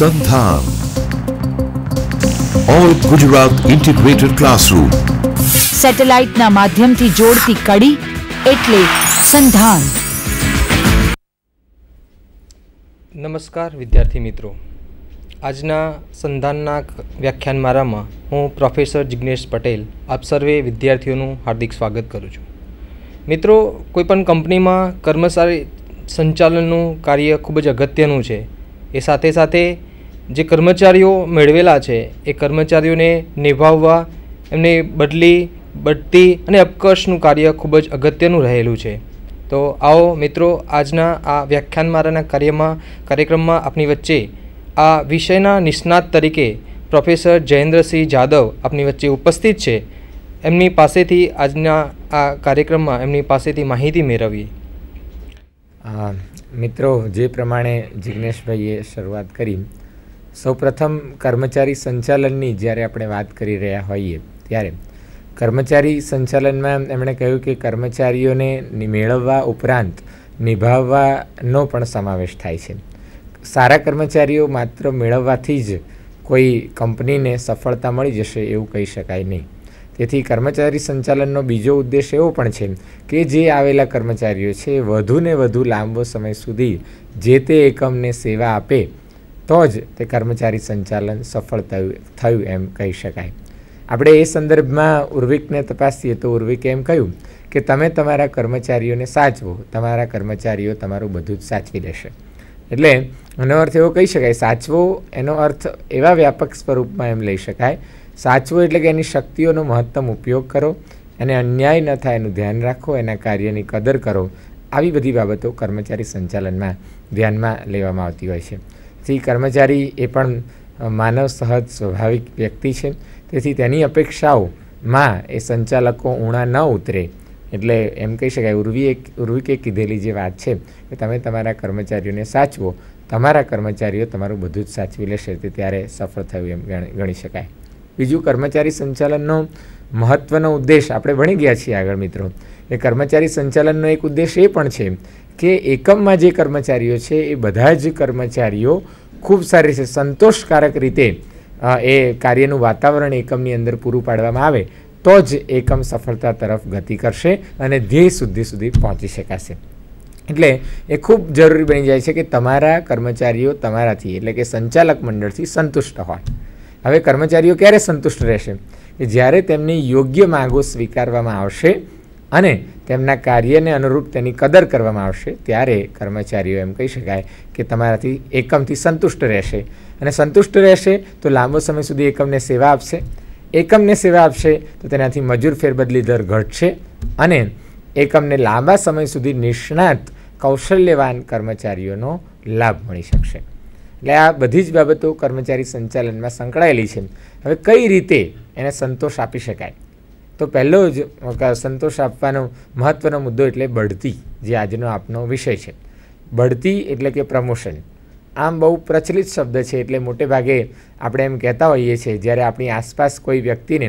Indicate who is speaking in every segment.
Speaker 1: સંધાન all Gujarat integrated classroom સેટેલાઇટના માધ્યમથી જોડતી કડી એટલે સંધાન નમસ્કાર વિદ્યાર્થી મિત્રો આજના સંધાનના વ્યાખ્યાન મારામાં હું પ્રોફેસર જિગ્નેશ પટેલ આપ સર્વે વિદ્યાર્થીઓનું હાર્દિક સ્વાગત કરું છું મિત્રો કોઈપણ કંપનીમાં કર્મચારી સંચાલનનું કાર્ય ખૂબ જ અગત્યનું છે એ સાથે સાથે જે કર્મચારીઓ મેળવેલા છે એ કર્મચારીઓને નિભાવવા એમની બદલી બઢતી અને અપકર્ષનું કાર્ય ખૂબ જ અગત્યનું રહેલું છે તો આવો મિત્રો આજના આ વ્યાખ્યાન મારાના કાર્યમાં કાર્યક્રમમાં આપની વચ્ચે આ વિષયના નિષ્ણાત તરીકે પ્રોફેસર જયેન્દ્રસિંહ જાદવ આપની વચ્ચે ઉપસ્થિત છે એમની પાસેથી આજના આ કાર્યક્રમમાં એમની પાસેથી માહિતી મેળવીએ મિત્રો
Speaker 2: જે પ્રમાણે જિજ્ઞેશભાઈએ શરૂઆત કરી સૌપ્રથમ કર્મચારી સંચાલનની જ્યારે આપણે વાત કરી રહ્યા હોઈએ ત્યારે કર્મચારી સંચાલનમાં એમણે કહ્યું કે કર્મચારીઓને મેળવવા ઉપરાંત નિભાવવાનો પણ સમાવેશ થાય છે સારા કર્મચારીઓ માત્ર મેળવવાથી જ કોઈ કંપનીને સફળતા મળી જશે એવું કહી શકાય નહીં તેથી કર્મચારી સંચાલનનો બીજો ઉદ્દેશ એવો પણ છે કે જે આવેલા કર્મચારીઓ છે વધુને વધુ લાંબો સમય સુધી જે તે એકમને સેવા આપે તો જ તે કર્મચારી સંચાલન સફળ થયું થયું એમ કહી શકાય આપણે એ સંદર્ભમાં ઉર્વિકને તપાસીએ તો ઉર્વિકે એમ કહ્યું કે તમે તમારા કર્મચારીઓને સાચવો તમારા કર્મચારીઓ તમારું બધું જ સાચવી લેશે એટલે એનો અર્થ એવો કહી શકાય સાચવો એનો અર્થ એવા વ્યાપક સ્વરૂપમાં એમ લઈ શકાય સાચવો એટલે કે એની શક્તિઓનો મહત્તમ ઉપયોગ કરો એને અન્યાય ન થાય એનું ધ્યાન રાખો એના કાર્યની કદર કરો આવી બધી બાબતો કર્મચારી સંચાલનમાં ધ્યાનમાં લેવામાં આવતી હોય છે થી કર્મચારી એ પણ માનવ સહજ સ્વાભાવિક વ્યક્તિ છે તેથી તેની અપેક્ષાઓમાં એ સંચાલકો ઉણા ન ઉતરે એટલે એમ કહી શકાય ઉર્વીએ ઉર્વિકે કીધેલી જે વાત છે કે તમે તમારા કર્મચારીઓને સાચવો તમારા કર્મચારીઓ તમારું બધું જ સાચવી લેશે તે ત્યારે સફળ થયું એમ ગણી શકાય બીજું કર્મચારી સંચાલનનો મહત્ત્વનો ઉદ્દેશ આપણે ભણી ગયા છીએ આગળ મિત્રો એ કર્મચારી સંચાલનનો એક ઉદ્દેશ એ પણ છે કે એકમમાં જે કર્મચારીઓ છે એ બધા જ કર્મચારીઓ ખૂબ સારી રીતે સંતોષકારક રીતે એ કાર્યનું વાતાવરણ એકમની અંદર પૂરું પાડવામાં આવે તો જ એકમ સફળતા તરફ ગતિ કરશે અને ધ્યેય સુધી સુધી પહોંચી શકાશે એટલે એ ખૂબ જરૂરી બની જાય છે કે તમારા કર્મચારીઓ તમારાથી એટલે કે સંચાલક મંડળથી સંતુષ્ટ હોય હવે કર્મચારીઓ ક્યારે સંતુષ્ટ રહેશે કે જ્યારે તેમની યોગ્ય માગો સ્વીકારવામાં આવશે અને તેમના કાર્યને અનુરૂપ તેની કદર કરવામાં આવશે ત્યારે કર્મચારીઓ એમ કહી શકાય કે તમારાથી એકમથી સંતુષ્ટ રહેશે અને સંતુષ્ટ રહેશે તો લાંબો સમય સુધી એકમને સેવા આપશે એકમને સેવા આપશે તો તેનાથી મજૂર ફેરબદલી દર ઘટશે અને એકમને લાંબા સમય સુધી નિષ્ણાત કૌશલ્યવાન કર્મચારીઓનો લાભ મળી શકશે એટલે આ બધી જ બાબતો કર્મચારી સંચાલનમાં સંકળાયેલી છે હવે કઈ રીતે એને સંતોષ આપી શકાય તો પહેલો જ સંતોષ આપવાનો મહત્ત્વનો મુદ્દો એટલે બઢતી જે આજનો આપનો વિષય છે બઢતી એટલે કે પ્રમોશન આમ બહુ પ્રચલિત શબ્દ છે એટલે મોટે ભાગે આપણે એમ કહેતા હોઈએ છીએ જ્યારે આપણી આસપાસ કોઈ વ્યક્તિને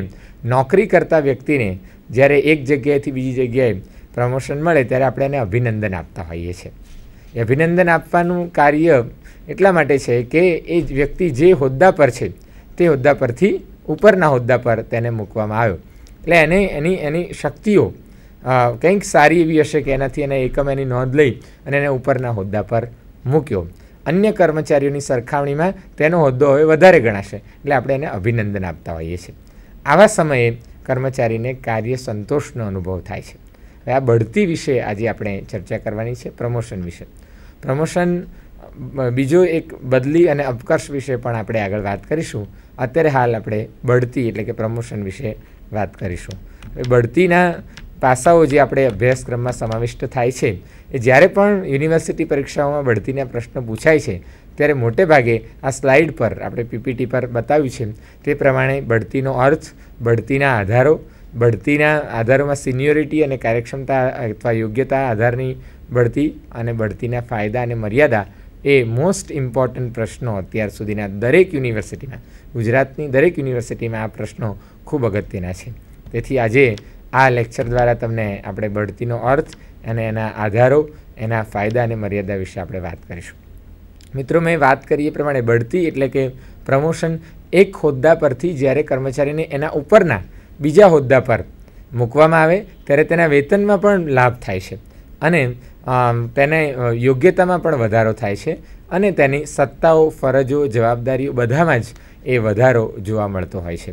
Speaker 2: નોકરી કરતા વ્યક્તિને જ્યારે એક જગ્યાએથી બીજી જગ્યાએ પ્રમોશન મળે ત્યારે આપણે એને અભિનંદન આપતા હોઈએ છીએ એ અભિનંદન આપવાનું કાર્ય એટલા માટે છે કે એ વ્યક્તિ જે હોદ્દા પર છે તે હોદ્દા પરથી ઉપરના હોદ્દા પર તેને મૂકવામાં આવ્યો એટલે એને એની એની શક્તિઓ કંઈક સારી એવી હશે કે એનાથી એને એકમ એની નોંધ લઈ અને એને ઉપરના હોદ્દા પર મૂક્યો અન્ય કર્મચારીઓની સરખામણીમાં તેનો હોદ્દો હવે વધારે ગણાશે એટલે આપણે એને અભિનંદન આપતા હોઈએ છીએ આવા સમયે કર્મચારીને કાર્ય સંતોષનો અનુભવ થાય છે હવે આ બઢતી વિશે આજે આપણે ચર્ચા કરવાની છે પ્રમોશન વિશે પ્રમોશન બીજો એક બદલી અને અપકર્ષ વિશે પણ આપણે આગળ વાત કરીશું અત્યારે હાલ આપણે બઢતી એટલે કે પ્રમોશન વિશે વાત કરીશું બઢતીના પાસાઓ જે આપણે અભ્યાસક્રમમાં સમાવિષ્ટ થાય છે એ જ્યારે પણ યુનિવર્સિટી પરીક્ષાઓમાં બઢતીના પ્રશ્નો પૂછાય છે ત્યારે મોટે ભાગે આ સ્લાઇડ પર આપણે પીપીટી પર બતાવ્યું છે તે પ્રમાણે બઢતીનો અર્થ બઢતીના આધારો બઢતીના આધારોમાં સિનિયોરિટી અને કાર્યક્ષમતા અથવા યોગ્યતા આધારની બઢતી અને બઢતીના ફાયદા અને મર્યાદા એ મોસ્ટ ઇમ્પોર્ટન્ટ પ્રશ્નો અત્યાર સુધીના દરેક યુનિવર્સિટીના ગુજરાતની દરેક યુનિવર્સિટીમાં આ પ્રશ્નો ખૂબ અગત્યના છે તેથી આજે આ લેક્ચર દ્વારા તમને આપણે બઢતીનો અર્થ અને એના આધારો એના ફાયદા અને મર્યાદા વિશે આપણે વાત કરીશું મિત્રો મેં વાત કરી એ પ્રમાણે બઢતી એટલે કે પ્રમોશન એક હોદ્દા પરથી જ્યારે કર્મચારીને એના ઉપરના બીજા હોદ્દા પર મૂકવામાં આવે ત્યારે તેના વેતનમાં પણ લાભ થાય છે અને તેને યોગ્યતામાં પણ વધારો થાય છે અને તેની સત્તાઓ ફરજો જવાબદારીઓ બધામાં જ એ વધારો જોવા મળતો હોય છે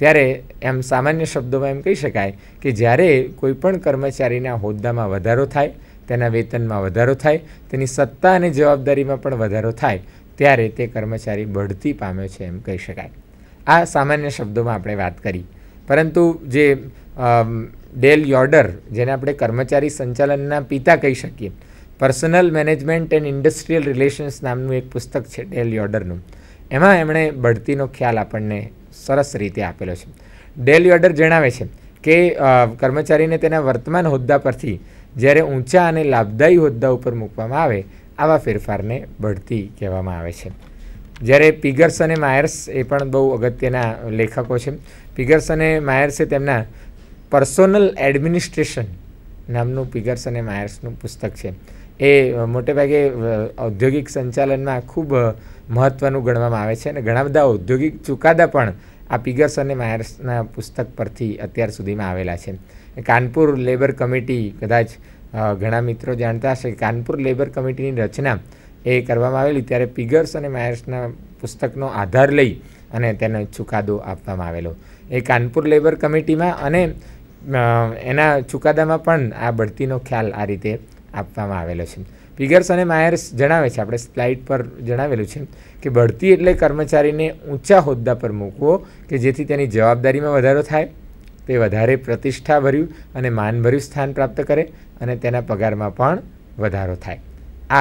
Speaker 2: ત્યારે એમ સામાન્ય શબ્દોમાં એમ કહી શકાય કે જ્યારે કોઈપણ કર્મચારીના હોદ્દામાં વધારો થાય તેના વેતનમાં વધારો થાય તેની સત્તા અને જવાબદારીમાં પણ વધારો થાય ત્યારે તે કર્મચારી બઢતી પામે છે એમ કહી શકાય આ સામાન્ય શબ્દોમાં આપણે વાત કરી પરંતુ જે ડેલ યોર્ડર જેને આપણે કર્મચારી સંચાલનના પિતા કહી શકીએ personal management and industrial relations નામનું એક પુસ્તક છે ડેલ યોર્ડરનું એમાં એમણે બઢતીનો ખ્યાલ આપણને સરસ રીતે આપેલો છે ડેલી ઓર્ડર જણાવે છે કે કર્મચારીને તેના વર્તમાન હોદ્દા પરથી જ્યારે ઊંચા અને લાભદાયી હોદ્દા ઉપર મૂકવામાં આવે આવા ફેરફારને બઢતી કહેવામાં આવે છે જ્યારે પિગર્સ અને માયર્સ એ પણ બહુ અગત્યના લેખકો છે પિગર્સ અને માયર્સે તેમના પર્સોનલ એડમિનિસ્ટ્રેશન નામનું પિગર્સ અને માયર્સનું પુસ્તક છે એ મોટેભાગે ઔદ્યોગિક સંચાલનમાં ખૂબ મહત્ત્વનું ગણવામાં આવે છે અને ઘણા બધા ઔદ્યોગિક ચુકાદા પણ આ પિગર્સ અને માયર્સના પુસ્તક પરથી અત્યાર સુધીમાં આવેલા છે કાનપુર લેબર કમિટી કદાચ ઘણા મિત્રો જાણતા હશે કાનપુર લેબર કમિટીની રચના એ કરવામાં આવેલી ત્યારે પિગર્સ અને માયર્સના પુસ્તકનો આધાર લઈ અને તેનો ચુકાદો આપવામાં આવેલો એ કાનપુર લેબર કમિટીમાં અને એના ચુકાદામાં પણ આ બઢતીનો ખ્યાલ આ રીતે આપવામાં આવેલો છે પિગર્સ અને માયર્સ જણાવે છે આપણે સ્લાઇડ પર જણાવેલું છે કે બઢતી એટલે કર્મચારીને ઊંચા હોદ્દા પર મૂકવો કે જેથી તેની જવાબદારીમાં વધારો થાય તે વધારે પ્રતિષ્ઠાભર્યું અને માનભર્યું સ્થાન પ્રાપ્ત કરે અને તેના પગારમાં પણ વધારો થાય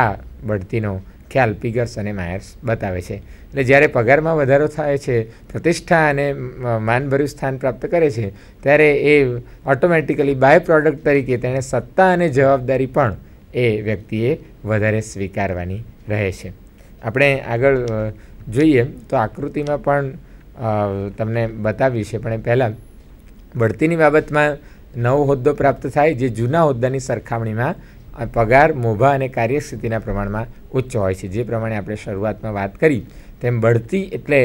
Speaker 2: આ બઢતીનો ખ્યાલ પિગર્સ અને માયર્સ બતાવે છે એટલે જ્યારે પગારમાં વધારો થાય છે પ્રતિષ્ઠા અને માનભર્યું સ્થાન પ્રાપ્ત કરે છે ત્યારે એ ઓટોમેટિકલી બાય પ્રોડક્ટ તરીકે તેણે સત્તા અને જવાબદારી પણ એ વ્યક્તિએ વધારે સ્વીકારવાની રહે છે આપણે આગળ જોઈએ તો આકૃતિમાં પણ તમને બતાવી છે પણ એ પહેલાં બઢતીની બાબતમાં નવો હોદ્દો પ્રાપ્ત થાય જે જૂના હોદ્દાની સરખામણીમાં પગાર મોભા અને કાર્યસ્થિતિના પ્રમાણમાં ઉચ્ચ હોય છે જે પ્રમાણે આપણે શરૂઆતમાં વાત કરી તેમ બઢતી એટલે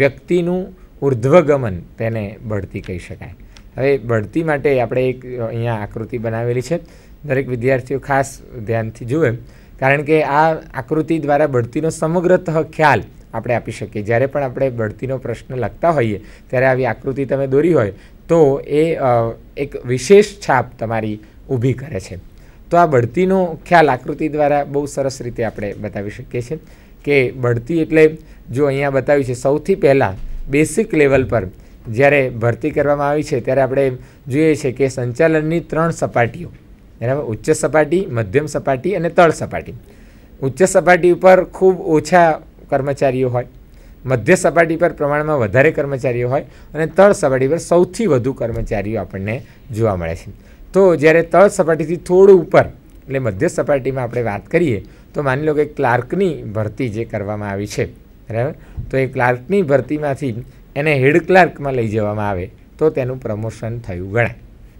Speaker 2: વ્યક્તિનું ઉર્ધ્વગમન તેને બઢતી કહી શકાય હવે બઢતી માટે આપણે એક અહીંયા આકૃતિ બનાવેલી છે દરેક વિદ્યાર્થીઓ ખાસ ધ્યાનથી જુએ કારણ કે આ આકૃતિ દ્વારા બઢતીનો સમગ્રતઃ ખ્યાલ આપણે આપી શકીએ જ્યારે પણ આપણે બઢતીનો પ્રશ્ન લખતા હોઈએ ત્યારે આવી આકૃતિ તમે દોરી હોય તો એ એક વિશેષ છાપ તમારી ઊભી કરે છે તો આ બઢતીનો ખ્યાલ આકૃતિ દ્વારા બહુ સરસ રીતે આપણે બતાવી શકીએ છીએ કે બઢતી એટલે જો અહીંયા બતાવ્યું છે સૌથી પહેલાં બેસિક લેવલ પર જ્યારે ભરતી કરવામાં આવી છે ત્યારે આપણે જોઈએ છે કે સંચાલનની ત્રણ સપાટીઓ બરાબર ઉચ્ચ સપાટી મધ્યમ સપાટી અને તળ સપાટી ઉચ્ચ સપાટી ઉપર ખૂબ ઓછા કર્મચારીઓ હોય મધ્ય સપાટી પર પ્રમાણમાં વધારે કર્મચારીઓ હોય અને તળ સપાટી પર સૌથી વધુ કર્મચારીઓ આપણને જોવા મળે છે તો જ્યારે તળ સપાટીથી થોડું ઉપર એટલે મધ્ય સપાટીમાં આપણે વાત કરીએ તો માની લો કે ક્લાર્કની ભરતી જે કરવામાં આવી છે બરાબર તો એ ક્લાર્કની ભરતીમાંથી એને હેડ ક્લાર્કમાં લઈ જવામાં આવે તો તેનું પ્રમોશન થયું ગણાય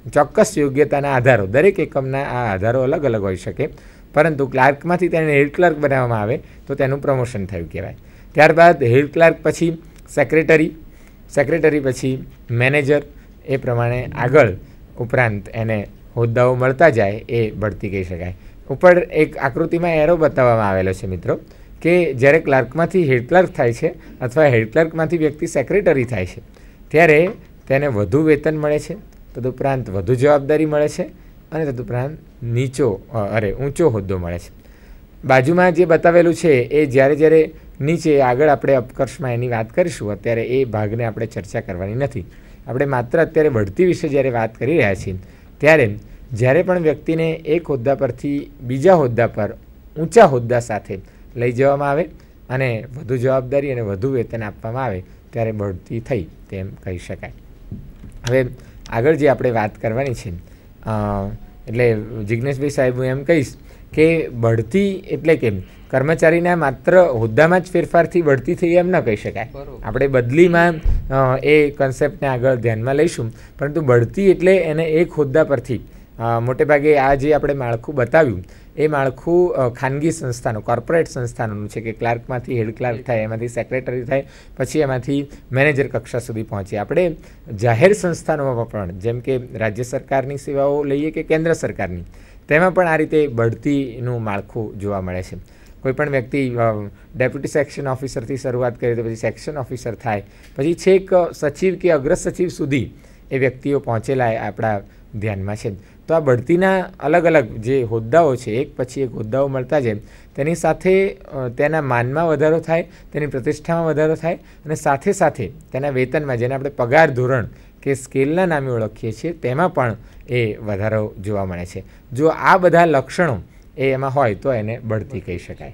Speaker 2: ચોક્કસ યોગ્યતાના આધારો દરેક એકમના આ આધારો અલગ અલગ હોઈ શકે પરંતુ ક્લાર્કમાંથી તેને હેડ ક્લાર્ક બનાવવામાં આવે તો તેનું પ્રમોશન થયું કહેવાય ત્યારબાદ હેડ ક્લાર્ક પછી સેક્રેટરી સેક્રેટરી પછી મેનેજર એ પ્રમાણે આગળ ઉપરાંત એને હોદ્દાઓ મળતા જાય એ બઢતી કહી શકાય ઉપર એક આકૃતિમાં એરો બતાવવામાં આવેલો છે મિત્રો કે જ્યારે ક્લાર્કમાંથી હેડ ક્લાર્ક થાય છે અથવા હેડ ક્લાર્કમાંથી વ્યક્તિ સેક્રેટરી થાય છે ત્યારે તેને વધુ વેતન મળે છે તદુપરાંત વધુ જવાબદારી મળે છે અને તદુપરાંત નીચો અરે ઊંચો હોદ્દો મળે છે બાજુમાં જે બતાવેલું છે એ જ્યારે જ્યારે નીચે આગળ આપણે અપકર્ષમાં એની વાત કરીશું અત્યારે એ ભાગને આપણે ચર્ચા કરવાની નથી આપણે માત્ર અત્યારે બઢતી વિશે જ્યારે વાત કરી રહ્યા છીએ ત્યારે જ્યારે પણ વ્યક્તિને એક હોદ્દા પરથી બીજા હોદ્દા પર ઊંચા હોદ્દા સાથે લઈ જવામાં આવે અને વધુ જવાબદારી અને વધુ વેતન આપવામાં આવે ત્યારે બઢતી થઈ તેમ કહી શકાય હવે આગળ જે આપણે વાત કરવાની છે એટલે જિજ્ઞેશભાઈ સાહેબ હું એમ કહીશ કે બઢતી એટલે કે કર્મચારીના માત્ર હોદ્દામાં જ ફેરફારથી બઢતી થઈ એમ ન કહી શકાય આપણે બદલીમાં એ કન્સેપ્ટને આગળ ધ્યાનમાં લઈશું પરંતુ બઢતી એટલે એને એક હોદ્દા પરથી મોટે ભાગે આ જે આપણે માળખું બતાવ્યું એ માળખું ખાનગી સંસ્થાનું કોર્પોરેટ સંસ્થાનોનું છે કે ક્લાર્કમાંથી હેડ ક્લાર્ક થાય એમાંથી સેક્રેટરી થાય પછી એમાંથી મેનેજર કક્ષા સુધી પહોંચે આપણે જાહેર સંસ્થાનોમાં પણ જેમ કે રાજ્ય સરકારની સેવાઓ લઈએ કે કેન્દ્ર સરકારની તેમાં પણ આ રીતે બઢતીનું માળખું જોવા મળે છે કોઈપણ વ્યક્તિ ડેપ્યુટી સેક્શન ઓફિસરથી શરૂઆત કરે તો પછી સેક્શન ઓફિસર થાય પછી છેક સચિવ કે અગ્ર સચિવ સુધી એ વ્યક્તિઓ પહોંચેલા આપણા ધ્યાનમાં છે તો આ બઢતીના અલગ અલગ જે હોદ્દાઓ છે એક પછી એક હોદ્દાઓ મળતા જાય તેની સાથે તેના માનમાં વધારો થાય તેની પ્રતિષ્ઠામાં વધારો થાય અને સાથે સાથે તેના વેતનમાં જેને આપણે પગાર ધોરણ કે સ્કેલના નામે ઓળખીએ છીએ તેમાં પણ એ વધારો જોવા મળે છે જો આ બધા લક્ષણો એ એમાં હોય તો એને બઢતી કહી શકાય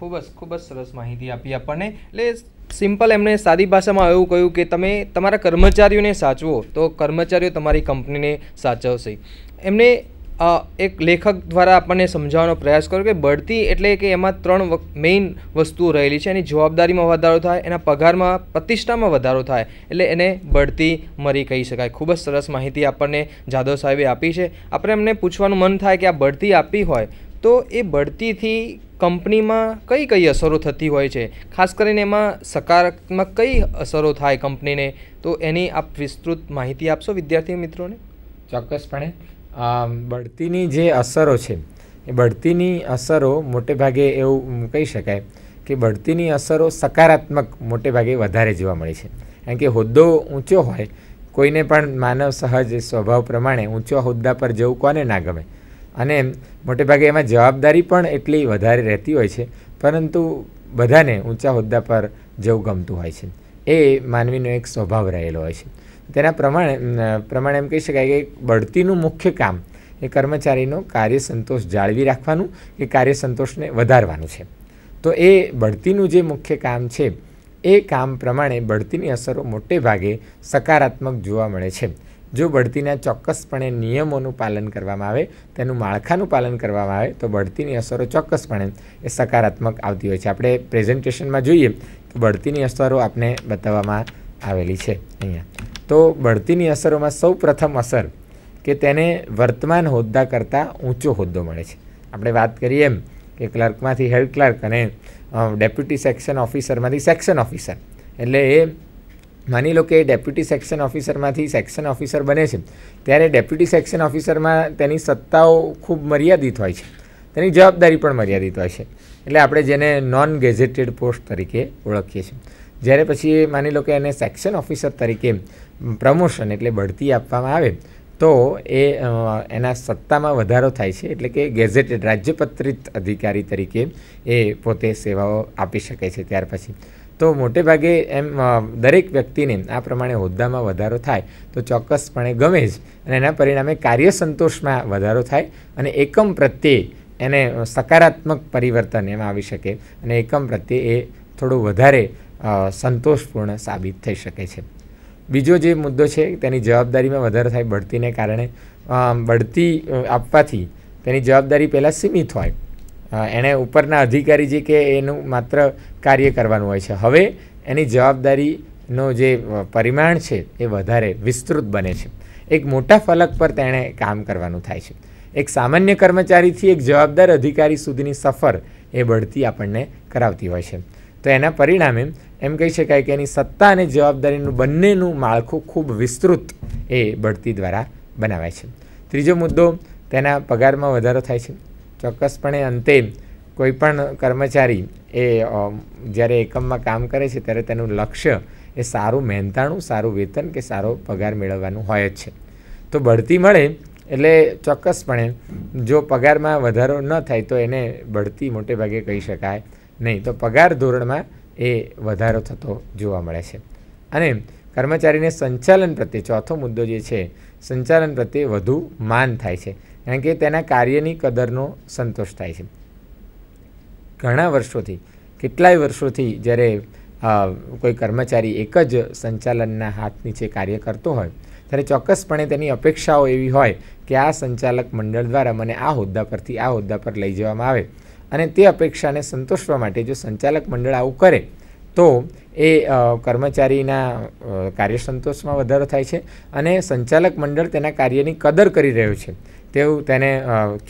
Speaker 1: ખૂબ જ ખૂબ જ સરસ માહિતી આપી આપણને એટલે સિમ્પલ એમણે સાદી ભાષામાં એવું કહ્યું કે તમે તમારા કર્મચારીઓને સાચવો તો કર્મચારીઓ તમારી કંપનીને સાચવશે એમને એક લેખક દ્વારા આપણને સમજાવવાનો પ્રયાસ કર્યો કે બઢતી એટલે કે એમાં ત્રણ મેઇન વસ્તુઓ રહેલી છે એની જવાબદારીમાં વધારો થાય એના પગારમાં પ્રતિષ્ઠામાં વધારો થાય એટલે એને બઢતી મરી કહી શકાય ખૂબ જ સરસ માહિતી આપણને જાદવ સાહેબે આપી છે આપણે એમને પૂછવાનું મન થાય કે આ બઢતી આપી હોય તો એ બઢતીથી કંપનીમાં કઈ કઈ અસરો થતી હોય છે ખાસ કરીને એમાં સકારાત્મક કઈ અસરો થાય કંપનીને તો એની આપ વિસ્તૃત માહિતી આપશો વિદ્યાર્થી મિત્રોને ચોક્કસપણે
Speaker 2: બઢતીની જે અસરો છે એ બઢતીની અસરો મોટે ભાગે એવું કહી શકાય કે બઢતીની અસરો સકારાત્મક મોટે ભાગે વધારે જોવા મળે છે કારણ કે હોદ્દો ઊંચો હોય કોઈને પણ માનવ સહજ સ્વભાવ પ્રમાણે ઊંચો હોદ્દા પર જવું કોને ના ગમે અને મોટે ભાગે એમાં જવાબદારી પણ એટલી વધારે રહેતી હોય છે પરંતુ બધાને ઊંચા હોદ્દા પર જવું ગમતું હોય છે એ માનવીનો એક સ્વભાવ રહેલો હોય છે તેના પ્રમાણે પ્રમાણે એમ કહી શકાય કે બઢતીનું મુખ્ય કામ એ કર્મચારીનો કાર્ય સંતોષ જાળવી રાખવાનું કે કાર્ય સંતોષને વધારવાનું છે તો એ બઢતીનું જે મુખ્ય કામ છે એ કામ પ્રમાણે બઢતીની અસરો મોટે ભાગે સકારાત્મક જોવા મળે છે જો બઢતીના ચોક્કસપણે નિયમોનું પાલન કરવામાં આવે તેનું માળખાનું પાલન કરવામાં આવે તો બઢતીની અસરો ચોક્કસપણે એ સકારાત્મક આવતી હોય છે આપણે પ્રેઝન્ટેશનમાં જોઈએ તો બઢતીની અસરો આપણે બતાવવામાં આવેલી છે અહીંયા તો બઢતીની અસરોમાં સૌ પ્રથમ અસર કે તેને વર્તમાન હોદ્દા કરતાં ઊંચો હોદ્દો મળે છે આપણે વાત કરીએ એમ કે ક્લર્કમાંથી હેડ ક્લર્ક અને ડેપ્યુટી સેક્શન ઓફિસરમાંથી સેક્શન ઓફિસર એટલે એ માની લો કે ડેપ્યુટી સેક્શન ઓફિસરમાંથી સેક્શન ઓફિસર બને છે ત્યારે ડેપ્યુટી સેક્શન ઓફિસરમાં તેની સત્તાઓ ખૂબ મર્યાદિત હોય છે તેની જવાબદારી પણ મર્યાદિત હોય છે એટલે આપણે જેને નોન ગેઝેટેડ પોસ્ટ તરીકે ઓળખીએ છીએ જ્યારે પછી માની લો કે એને સેક્શન ઓફિસર તરીકે પ્રમોશન એટલે બઢતી આપવામાં આવે તો એ એના સત્તામાં વધારો થાય છે એટલે કે ગેઝેટેડ રાજ્યપત્રિત અધિકારી તરીકે એ પોતે સેવાઓ આપી શકે છે ત્યાર પછી તો મોટે ભાગે એમ દરેક વ્યક્તિને આ પ્રમાણે હોદ્દામાં વધારો થાય તો ચોક્કસપણે ગમે જ અને એના પરિણામે કાર્ય સંતોષમાં વધારો થાય અને એકમ પ્રત્યે એને સકારાત્મક પરિવર્તન એમાં આવી શકે અને એકમ પ્રત્યે એ થોડું વધારે સંતોષપૂર્ણ સાબિત થઈ શકે છે બીજો જે મુદ્દો છે તેની જવાબદારીમાં વધારો થાય બઢતીને કારણે બઢતી આપવાથી તેની જવાબદારી પહેલાં સીમિત હોય એણે ઉપરના અધિકારી જે કે એનું માત્ર કાર્ય કરવાનું હોય છે હવે એની જવાબદારીનો જે પરિમાણ છે એ વધારે વિસ્તૃત બને છે એક મોટા ફલક પર તેણે કામ કરવાનું થાય છે એક સામાન્ય કર્મચારીથી એક જવાબદાર અધિકારી સુધીની સફર એ બઢતી આપણને કરાવતી હોય છે તો એના પરિણામે એમ કહી શકાય કે એની સત્તા અને જવાબદારીનું બંનેનું માળખું ખૂબ વિસ્તૃત એ બઢતી દ્વારા બનાવાય છે ત્રીજો મુદ્દો તેના પગારમાં વધારો થાય છે ચોક્કસપણે અંતે કોઈપણ કર્મચારી એ જ્યારે એકમમાં કામ કરે છે ત્યારે તેનું લક્ષ્ય એ સારું મહેનતાણું સારું વેતન કે સારો પગાર મેળવવાનું હોય જ છે તો બઢતી મળે એટલે ચોક્કસપણે જો પગારમાં વધારો ન થાય તો એને બઢતી મોટે ભાગે કહી શકાય નહીં તો પગાર ધોરણમાં એ વધારો થતો જોવા મળે છે અને કર્મચારીને સંચાલન પ્રત્યે ચોથો મુદ્દો જે છે સંચાલન પ્રત્યે વધુ માન થાય છે કારણ કે તેના કાર્યની કદરનો સંતોષ થાય છે ઘણા વર્ષોથી કેટલાય વર્ષોથી જ્યારે કોઈ કર્મચારી એક જ સંચાલનના હાથ નીચે કાર્ય કરતો હોય ત્યારે ચોક્કસપણે તેની અપેક્ષાઓ એવી હોય કે આ સંચાલક મંડળ દ્વારા મને આ હોદ્દા પરથી આ હોદ્દા પર લઈ જવામાં આવે અને તે અપેક્ષાને સંતોષવા માટે જો સંચાલક મંડળ આવું કરે તો એ કર્મચારીના કાર્ય સંતોષમાં વધારો થાય છે અને સંચાલક મંડળ તેના કાર્યની કદર કરી રહ્યું છે તેવું તેને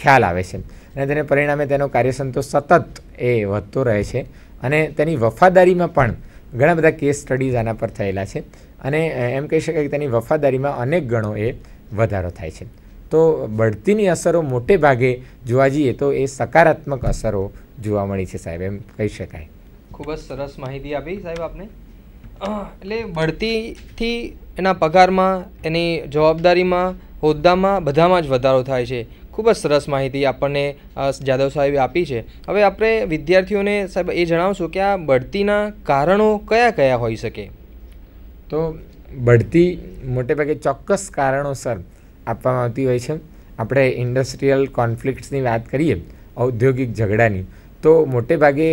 Speaker 2: ખ્યાલ આવે છે અને તેને પરિણામે તેનો કાર્ય સંતોષ સતત એ વધતો રહે છે અને તેની વફાદારીમાં પણ ઘણા બધા કેસ સ્ટડીઝ આના પર થયેલા છે અને એમ કહી શકાય કે તેની વફાદારીમાં અનેક ગણો એ વધારો થાય છે તો બઢતીની અસરો મોટે ભાગે જોવા જઈએ તો એ સકારાત્મક અસરો જોવા મળી છે સાહેબ એમ કહી શકાય
Speaker 1: ખૂબ જ સરસ માહિતી આપી સાહેબ આપને એટલે બઢતીથી એના પગારમાં એની જવાબદારીમાં હોદ્દામાં બધામાં જ વધારો થાય છે ખૂબ જ સરસ માહિતી આપણને જાદવ સાહેબે આપી છે હવે આપણે વિદ્યાર્થીઓને સાહેબ એ જણાવશું કે આ બઢતીના કારણો કયા કયા હોઈ શકે તો
Speaker 2: બઢતી મોટેભાગે ચોક્કસ કારણોસર આપવામાં આવતી હોય છે આપણે ઇન્ડસ્ટ્રીયલ કોન્ફ્લિક્ટ્સની વાત કરીએ ઔદ્યોગિક ઝઘડાની તો મોટે ભાગે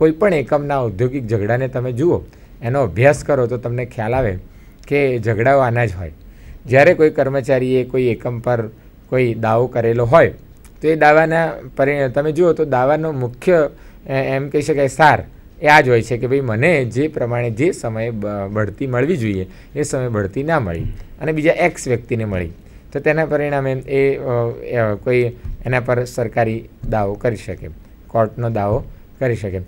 Speaker 2: કોઈપણ એકમના ઔદ્યોગિક ઝઘડાને તમે જુઓ એનો અભ્યાસ કરો તો તમને ખ્યાલ આવે કે ઝઘડાઓ આના જ હોય જ્યારે કોઈ કર્મચારીએ કોઈ એકમ પર કોઈ દાવો કરેલો હોય તો એ દાવાના પરિ તમે જુઓ તો દાવાનો મુખ્ય એમ કહી શકાય સાર એ આ જ હોય છે કે ભાઈ મને જે પ્રમાણે જે સમયે બઢતી મળવી જોઈએ એ સમયે બઢતી ના મળી અને બીજા એક્સ વ્યક્તિને મળી તો તેના પરિણામે એ કોઈ એના પર સરકારી દાવો કરી શકે કોર્ટનો દાવો કરી શકે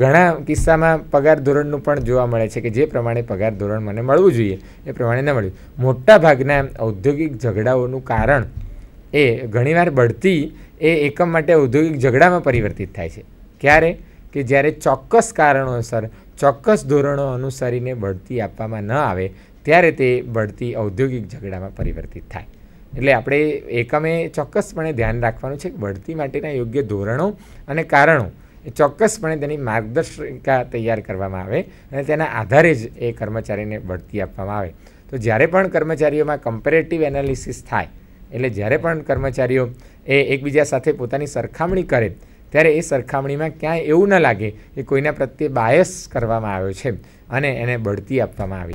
Speaker 2: ઘણા કિસ્સામાં પગાર ધોરણનું પણ જોવા મળે છે કે જે પ્રમાણે પગાર ધોરણ મને મળવું જોઈએ એ પ્રમાણે ન મળ્યું મોટાભાગના ઔદ્યોગિક ઝઘડાઓનું કારણ એ ઘણીવાર બઢતી એ એકમ માટે ઔદ્યોગિક ઝઘડામાં પરિવર્તિત થાય છે ક્યારે કે જ્યારે ચોક્કસ કારણોસર ચોક્કસ ધોરણો અનુસરીને બઢતી આપવામાં ન આવે ત્યારે તે બઢતી ઔદ્યોગિક ઝઘડામાં પરિવર્તિત થાય એટલે આપણે એકમે ચોક્કસપણે ધ્યાન રાખવાનું છે કે બઢતી માટેના યોગ્ય ધોરણો અને કારણો એ ચોક્કસપણે તેની માર્ગદર્શિકા તૈયાર કરવામાં આવે અને તેના આધારે જ એ કર્મચારીને બઢતી આપવામાં આવે તો જ્યારે પણ કર્મચારીઓમાં કમ્પેરેટિવ એનાલિસિસ થાય એટલે જ્યારે પણ કર્મચારીઓ એ એકબીજા સાથે પોતાની સરખામણી કરે ત્યારે એ સરખામણીમાં ક્યાંય એવું ન લાગે કે કોઈના પ્રત્યે બાયસ કરવામાં આવ્યો છે અને એને બઢતી આપવામાં આવી